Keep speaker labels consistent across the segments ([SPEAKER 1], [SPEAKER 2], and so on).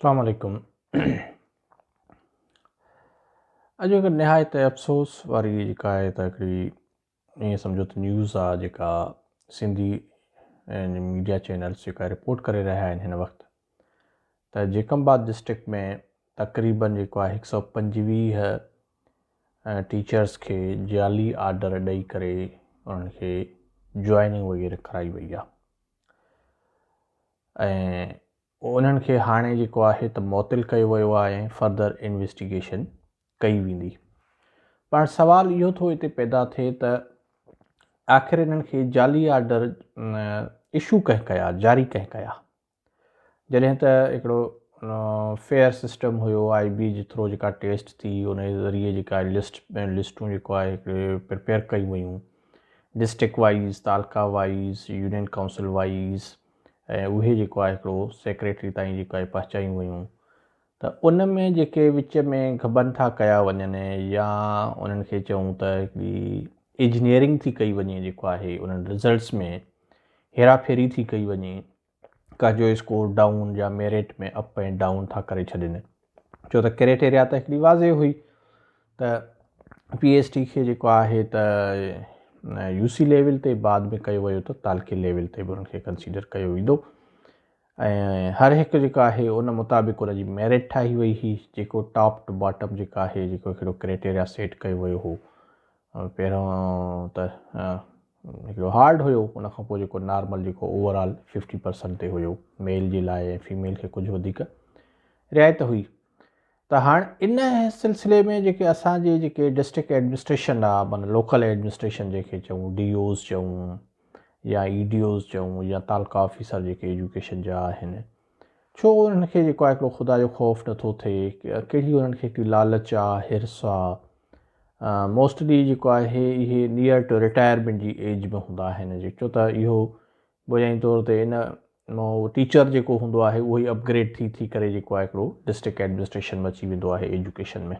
[SPEAKER 1] السلام علیکم اج ایک نہایت افسوس والی جکا سمجھو تو نیوز آ جکا سندھی میڈیا چینلز کا رپورٹ کرے رہا ہے ان وقت تا جیکم باد ڈسٹرکٹ میں تقریباً جکا ایک سو پنجویح ٹیچرز کے جالی آرڈر ڈئی کرے ان کے جوائننگ وغیرہ کرائی ہوئی ہے उन्हनि खे हाणे जेको आहे त मुतिल कयो वियो आहे ऐं फर्दर इन्वेस्टिगेशन कई वेंदी पर सवाल इहो थो हिते पैदा थिए त आख़िर इन्हनि खे ज़ाली ऑडर इशू कंहिं कया ज़ारी कंहिं कया जॾहिं त हिकिड़ो फेयर सिस्टम हुयो आई बी जे थ्रू जेका टेस्ट थी उन जे ज़रिए जेका आहे लिस्ट लिस्टूं जेको आहे प्रिपेयर कयूं वियूं district wise taluka wise union council wise ऐं उहे जेको आहे हिकिड़ो सेक्रेटरी ताईं जेको आहे पहुचायूं हुयूं त उन में जेके विच में गबन था कया वञनि या उन्हनि खे चऊं त हिकिड़ी इंजीनियरिंग थी कई वञे जेको आहे उन्हनि रिज़ल्ट्स में हेरा फेरी थी कई वञे कंहिंजो स्कोर डाउन या मेरिट में अप ऐं डाउन था करे छॾनि छो त क्रेटेरिया त हिकिड़ी वाज़े हुई त पी एच टी खे जेको आहे त यूसी लेवल ते बाद में कयो वियो त तालके लेवल ते बि उनखे कंसीडर कयो वेंदो ऐं हर हिकु जेका आहे उन मुताबिक़ उनजी मैरिट ठाही वई हुई जेको टॉप टू बॉटम जेका आहे जेको हिकिड़ो क्राइटेरिया सेट कयो वियो हुओ पहिरों त हिकिड़ो हार्ड हुयो उन खां पोइ जेको नॉर्मल जेको ओवरऑल फिफ्टी परसेंट ते हुयो मेल जे लाइ त हाणे इन सिलसिले में जेके असांजे जेके डिस्ट्रिक्ट एडमिनिस्ट्रेशन आहे माना लोकल एडमिनिस्ट्रेशन जेके चऊं डी ओस चऊं या ई डी ओस चऊं या तालुका ऑफिसर जेके एजुकेशन जा आहिनि छो उन्हनि खे जेको आहे हिकिड़ो ख़ुदा जो ख़ौफ़ नथो थिए कहिड़ी उन्हनि खे हिकिड़ी लालच आहे हिरस आहे मोस्टली जेको आहे इहे नियर टू रिटायरमेंट जी एज में हूंदा आहिनि जेको त इहो बुजाई तौर ते इन उहो टीचर जेको हूंदो आहे उहो ई अपग्रेड थी थी करे जेको आहे हिकिड़ो डिस्ट्रिक्ट एडमिनिस्ट्रेशन में अची वेंदो आहे एजुकेशन में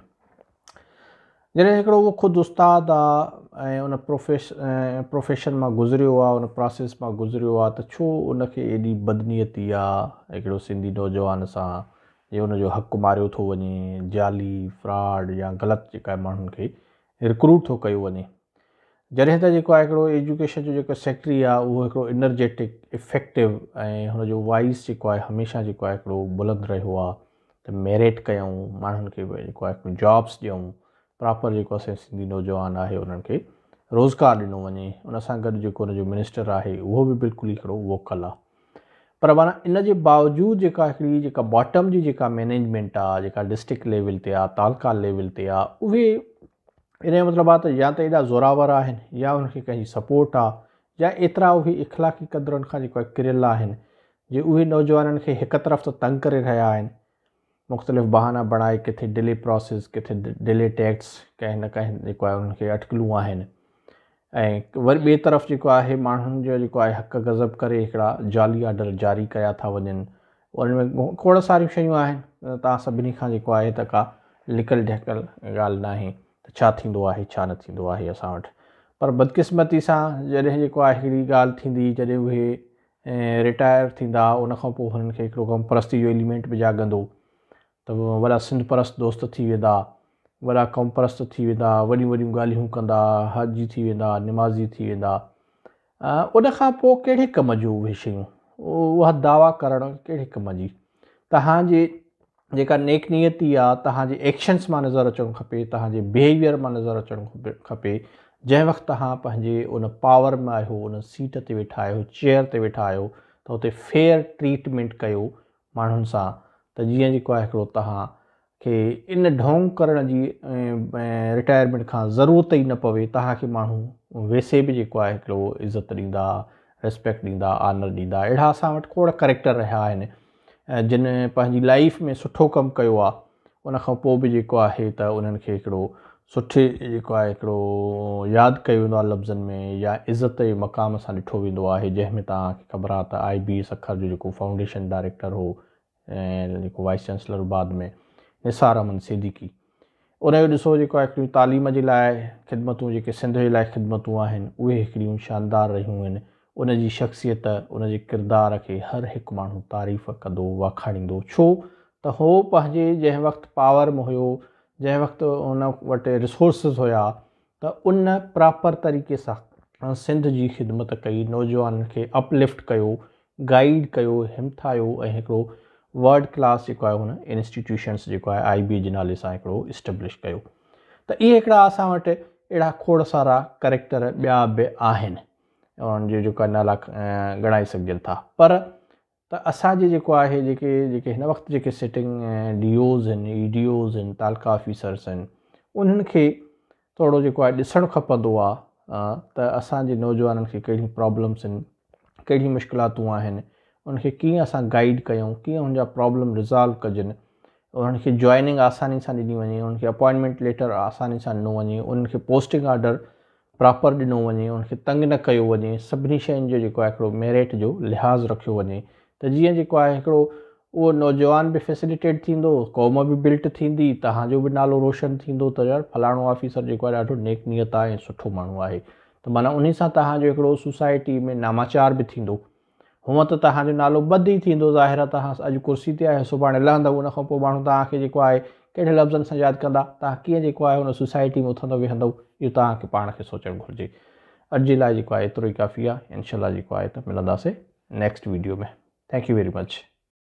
[SPEAKER 1] जॾहिं हिकिड़ो उहो ख़ुदि उस्तादु आहे ऐं उन प्रोफेश प्रोफेशन मां गुज़रियो आहे उन प्रोसेस मां गुज़रियो आहे त छो उनखे एॾी बदनीयती आहे हिकिड़ो सिंधी नौजवान सां जीअं उनजो हक़ु मारियो थो वञे ज़ाली फ्रॉड या ग़लति जेका माण्हुनि रिक्रूट थो कयो वञे जॾहिं त जेको आहे हिकिड़ो एजुकेशन जो जेको सेक्ट्री आहे उहो हिकिड़ो इनर्जेटिक इफेक्टिव ऐं हुन जो वॉइस जेको आहे हमेशह जेको आहे हिकिड़ो बुलंद रहियो आहे त मेरिट कयूं माण्हुनि खे जेको आहे जॉब्स ॾियूं प्रॉपर जेको असांजो सिंधी नौजवान आहे उन्हनि खे रोज़गारु ॾिनो वञे उन सां गॾु जेको हुनजो मिनिस्टर आहे उहो बि बिल्कुलु ई हिकिड़ो वोकल आहे पर माना इन जे बावजूदि जेका हिकिड़ी जेका बॉटम जी जेका मैनेजमेंट आहे जेका डिस्ट्रिक्ट लेवल ते आहे तालुका लेवल ते आहे उहे इन जो मतिलबु आहे त या त एॾा ज़ोरावर आहिनि या उनखे कंहिंजी सपोर्ट आहे या एतिरा उहे इख़लाक़ी क़दुरुनि खां जेको आहे किरियल आहिनि जे उहे नौजवाननि खे हिकु तरफ़ त तंग करे रहिया आहिनि मुख़्तलिफ़ बहाना बणाए किथे डिले प्रोसेस किथे डिले टैक्स कंहिं न कंहिं जेको आहे उन्हनि खे अटकलूं आहिनि ऐं वरी ॿिए तरफ़ जेको आहे माण्हुनि जो जेको आहे हक़ गज़ब करे हिकिड़ा ज़ाली आडर जारी कया था वञनि उन में खोड़ सारियूं शयूं आहिनि तव्हां सभिनी खां जेको आहे त का लिकल ढकल ॻाल्हि न आहे त छा थींदो आहे छा न थींदो आहे असां वटि पर बदकिस्मती सां जॾहिं जेको आहे अहिड़ी ॻाल्हि थींदी जॾहिं उहे रिटायर थींदा उनखां पोइ हुननि खे हिकिड़ो परस्ती जो एलिमेंट बि जाॻंदो त वॾा सिंध परस्त दोस्त थी वेंदा वॾा परस्त थी वेंदा वॾियूं वॾियूं ॻाल्हियूं कंदा हाजी थी वेंदा निमाज़ी थी वेंदा उनखां पोइ कहिड़े कम जूं उहे शयूं उहा दावा करणु कहिड़े कम जी तव्हांजे जेका नेक नियती आहे तव्हांजे एक्शन्स मां नज़र अचणु खपे तव्हांजे बिहेवियर मां नज़र अचणु खपे खपे जंहिं वक़्तु तव्हां पंहिंजे उन पावर में आहियो उन सीट ते वेठा आहियो चेयर ते वेठा आहियो त हुते फेयर ट्रीटमेंट कयो माण्हुनि सां त जीअं जेको आहे हिकिड़ो तव्हांखे इन ढोंग करण जी रिटायरमेंट खां ज़रूरत ई न पवे तव्हांखे माण्हू वैसे बि जेको आहे हिकिड़ो इज़त ॾींदा रिस्पेक्ट ॾींदा आनर ॾींदा अहिड़ा असां वटि खोड़ करेक्टर रहिया आहिनि ऐं जिन पंहिंजी लाइफ में सुठो कमु कयो आहे उनखां पोइ बि जेको आहे त उन्हनि खे हिकिड़ो सुठे जेको आहे हिकिड़ो यादि कयो वेंदो आहे लफ़्ज़नि में या इज़त जे मक़ाम सां ॾिठो वेंदो आहे जंहिंमें तव्हांखे ख़बर आहे त आई बी सखर जो जेको फाउंडेशन डायरेक्टर हो ऐं जेको वाइस चांसलर बाद में निसार अमन सिद्दीकी उनजो ॾिसो जेको आहे तालीम जे लाइ ख़िदमतूं जेके सिंध जे लाइ ख़िदमतूं आहिनि उहे शानदार रहियूं आहिनि उन जी शख़्सियत उन जे किरदार खे हर हिकु माण्हू तारीफ़ कंदो वखाणींदो छो त उहो पंहिंजे जंहिं वक़्तु पावर में हुयो जंहिं वक़्तु उन वटि रिसोर्सिस हुया त उन प्रॉपर तरीक़े सां सिंध जी ख़िदमत कई नौजवाननि खे अपलिफ्ट कयो गाइड कयो हिमथायो ऐं हिकिड़ो वर्ल्ड क्लास जेको आहे हुन इंस्टीट्यूशन्स जेको आहे आई बी जे नाले सां हिकिड़ो इस्टेब्लिश कयो त इहे हिकिड़ा असां वटि अहिड़ा खोड़ सारा करेक्टर ॿिया बि आहिनि उन्हनि जो जेको आहे नाला ॻणाए सघजनि था पर त असांजे जेको आहे जेके जेके हिन वक़्तु जेके सिटिंग डी ओज़ आहिनि ई डी ओज़ आहिनि तालुका ऑफिसर्स आहिनि उन्हनि खे थोरो जेको आहे ॾिसणु खपंदो आहे त असांजे नौजवाननि खे कहिड़ियूं प्रॉब्लम्स आहिनि कहिड़ियूं मुश्किलातूं आहिनि उनखे कीअं असां गाइड कयूं कीअं हुन जा प्रॉब्लम रिज़ॉल्व कजनि उन्हनि खे जॉइनिंग आसानी सां ॾिनी वञे उन्हनि खे अपॉइंटमेंट लेटर आसानी सां ॾिनो वञे उन्हनि खे पोस्टिंग ऑडर प्रॉपर ॾिनो वञे उनखे तंग न कयो वञे सभिनी शयुनि जो जेको आहे हिकिड़ो मेरिट जो लिहाज़ु रखियो वञे त जीअं जेको आहे हिकिड़ो उहो नौजवान बि फैसिलिटेट थींदो क़ौम बि बिल्ट थींदी तव्हांजो बि नालो रोशन थींदो त यार फलाणो ऑफिसर जेको आहे ॾाढो नेक नियत आहे ऐं सुठो माण्हू आहे त माना उन सां तव्हांजो हिकिड़ो सोसाइटी में नामाचार बि थींदो हूअं त तव्हांजो नालो बद ई थींदो ज़ाहिर तव्हां अॼु कुर्सी ते आहे सुभाणे लहंदव उनखां पोइ माण्हू तव्हांखे जेको आहे कहिड़े लफ़्ज़नि सां यादि कंदा तव्हां कीअं जेको आहे हुन सोसाइटी में उथंदो वेहंदव इहो तव्हांखे पाण खे सोचणु घुरिजे अॼु जे लाइ जेको आहे एतिरो ई काफ़ी आहे इनशा जेको आहे त मिलंदासीं नेक्स्ट वीडियो में थैंक यू वेरी मच